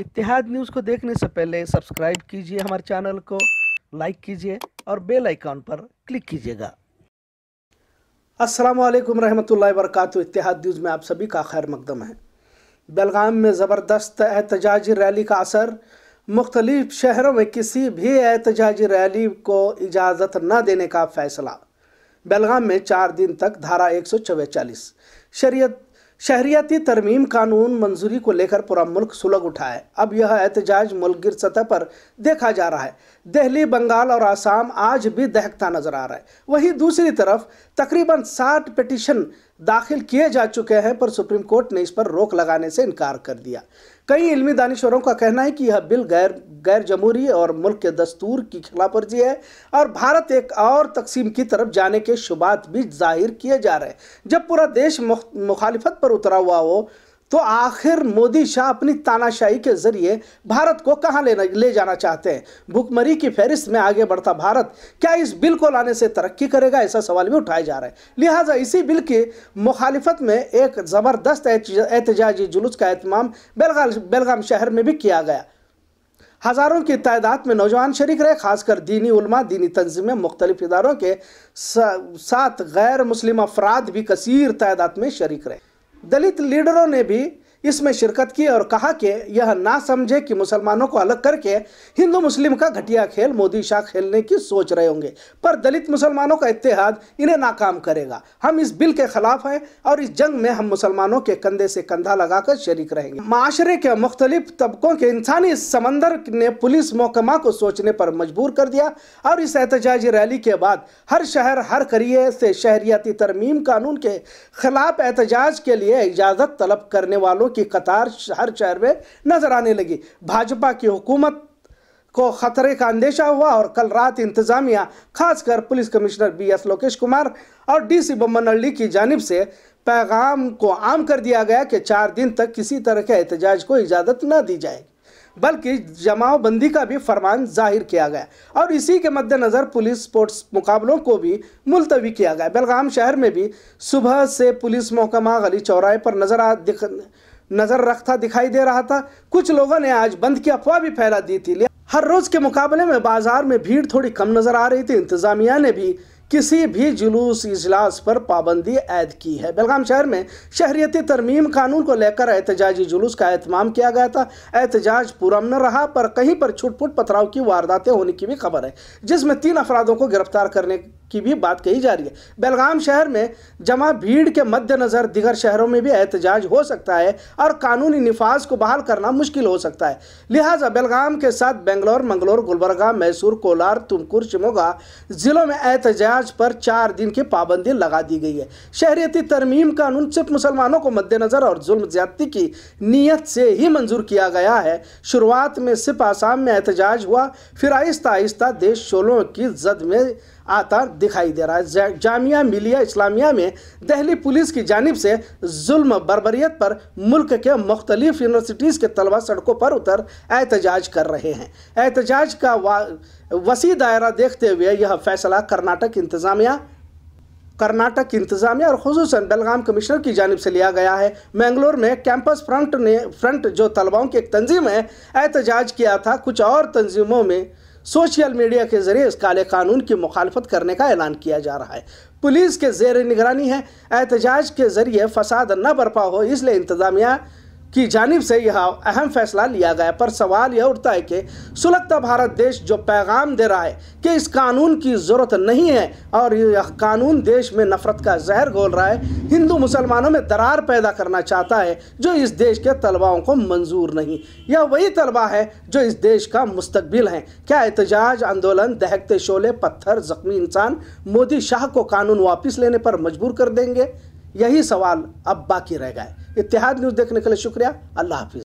اتحاد نیوز کو دیکھنے سے پہلے سبسکرائب کیجئے ہمارے چینل کو لائک کیجئے اور بیل آئیکن پر کلک کیجئے گا السلام علیکم رحمۃ اللہ وبرکاتہ اتحاد نیوز میں آپ سبھی کا خیر مقدم ہے بلغام میں زبردست احتجاجی ریلی کا اثر مختلف شہروں میں کسی بھی احتجاجی ریلی کو اجازت نہ دینے کا فیصلہ بلغام میں چار دن تک دھارہ ایک سو چوے چالیس شریعت شہریاتی ترمیم قانون منظوری کو لے کر پورا ملک سلگ اٹھا ہے اب یہ احتجاج ملک گر سطح پر دیکھا جا رہا ہے دہلی بنگال اور آسام آج بھی دہکتا نظر آ رہا ہے وہی دوسری طرف تقریباً ساٹھ پیٹیشن داخل کیے جا چکے ہیں پر سپریم کورٹ نے اس پر روک لگانے سے انکار کر دیا کئی علمی دانشوروں کا کہنا ہے کہ یہ بل غیر غیر جمہوری اور ملک کے دستور کی خلاف ورزی ہے اور بھارت ایک اور تقسیم کی طرف جانے کے شبات بھی ظاہر کیے جا رہے ہیں جب پورا دیش مخالفت پر اترا ہوا ہو تو آخر مودی شاہ اپنی تاناشائی کے ذریعے بھارت کو کہاں لے جانا چاہتے ہیں بھکمری کی فہرست میں آگے بڑھتا بھارت کیا اس بل کو لانے سے ترقی کرے گا ایسا سوال بھی اٹھایا جا رہا ہے لہٰذا اسی بل کی مخالفت میں ایک زبردست احتجاجی جلوس کا اہتمام بیلغام شہر میں بھی کیا گیا ہزاروں کی تعداد میں نوجوان شریک رہے خاص کر دینی علماء دینی تنظیمیں مختلف اداروں کے ساتھ غیر مسلم افراد بھی کثیر تعداد میں شریک رہے دلت لیڈروں نے بھی اس میں شرکت کی اور کہا کہ یہ نہ سمجھے کہ مسلمانوں کو الگ کر کے ہندو مسلم کا گھٹیا کھیل مودی شاہ کھیلنے کی سوچ رہے ہوں گے پر دلت مسلمانوں کا اتحاد انہیں ناکام کرے گا ہم اس بل کے خلاف ہیں اور اس جنگ میں ہم مسلمانوں کے کندھے سے کندھا لگا کر شریک رہیں گے معاشرے کے مختلف طبقوں کے انسانی سمندر نے پولیس محکمہ کو سوچنے پر مجبور کر دیا اور اس احتجاجی ریلی کے بعد ہر شہر ہر قریے سے شہریاتی ترمیم قانون کے خلاف احتجاج کے لیے اجازت طلب کرنے والوں کی قطار ہر شہر میں نظر آنے لگی بھاجپا کی حکومت کو خطرے کا اندیشہ ہوا اور کل رات انتظامیہ خاص کر police commissioner B S Lokesh Kumar اور ڈی سی بمنلی کی جانب سے پیغام کو عام کر دیا گیا کہ چار دن تک کسی طرح کے احتجاج کو اجازت نہ دی جائے بلکہ جماؤ بندی کا بھی فرمان ظاہر کیا گیا اور اسی کے مدد نظر پولیس سپورٹس مقابلوں کو بھی ملتوی کیا گیا بلغام شہر میں بھی صبح سے پولیس محکمہ غلی چورائے پر نظر آ دکھنے نظر رکھتا دکھائی دے رہا تھا کچھ لوگوں نے آج بند کی افواہ بھی پھیلا دی تھی ہر روز کے مقابلے میں بازار میں بھیڑ تھوڑی کم نظر آ رہی تھی انتظامیہ نے بھی کسی بھی جلوس اجلاس پر پابندی عائد کی ہے بلغام شہر میں شہریتی ترمیم قانون کو لے کر احتجاجی جلوس کا اہتمام کیا گیا تھا احتجاج پورا نہ رہا پر کہیں پر چھٹ پٹ پتھراؤ کی وارداتیں ہونے کی بھی خبر ہے جس میں تین افرادوں کو گرفتار کرنے کی بھی بات کہی ہے بیلگام شہر میں جمع بھیڑ کے مد نظر شہروں میں بھی احتجاج ہو سکتا ہے اور قانونی نفاذ کو بحال کرنا مشکل ہو سکتا ہے لہٰذا بیلگام کے ساتھ بنگلور منگلور گلبرگہ کولار تمکور شموگا ضلعوں میں احتجاج پر چار دن کی پابندی لگا دی گئی ہے شہریتی ترمیم قانون صرف مسلمانوں کو مد نظر اور ظلم زیادتی کی نیت سے ہی منظور کیا گیا ہے شروعات میں صرف آسام میں احتجاج ہوا پھر آہستہ آہستہ دیش شولوں کی زد میں آتا دکھائی دے رہا ہے جامعہ ملیہ اسلامیہ میں دہلی پولیس کی جانب سے ظلم بربریت پر ملک کے مختلف یونیورسٹیز کے طلبہ سڑکوں پر اتر احتجاج کر رہے ہیں احتجاج کا وسیع دائرہ دیکھتے ہوئے یہ فیصلہ کرناٹک انتظامیہ کرناٹک انتظامیہ اور خصوصاً بلغام کمشنر کی جانب سے لیا گیا ہے مینگلور میں کیمپس فرنٹ نے فرنٹ جو طلباؤں کی ایک تنظیم ہے احتجاج کیا تھا کچھ اور تنظیموں میں سوشل میڈیا کے ذریعے اس کالے قانون کی مخالفت کرنے کا اعلان کیا جا رہا ہے پولیس کے زیر نگرانی ہے احتجاج کے ذریعے فساد نہ برپا ہو اس لیے انتظامیہ کی جانب سے یہ اہم فیصلہ لیا گیا پر سوال یہ اٹھتا ہے کہ سلکتہ بھارت دیش جو پیغام دے رہا ہے کہ اس قانون کی ضرورت نہیں ہے اور یہ قانون دیش میں نفرت کا زہر گول رہا ہے ہندو مسلمانوں میں درار پیدا کرنا چاہتا ہے جو اس دیش کے طلباؤں کو منظور نہیں یا وہی طلبہ ہے جو اس دیش کا مستقبل ہیں کیا احتجاج اندولن دہکتے شعلے پتھر زخمی انسان مودی شاہ کو قانون واپس لینے پر مجبور کر دیں گے یہی سوال اب باقی رہ گئے اتحاد نیوز دیکھنے کے لیے شکریہ اللہ حافظ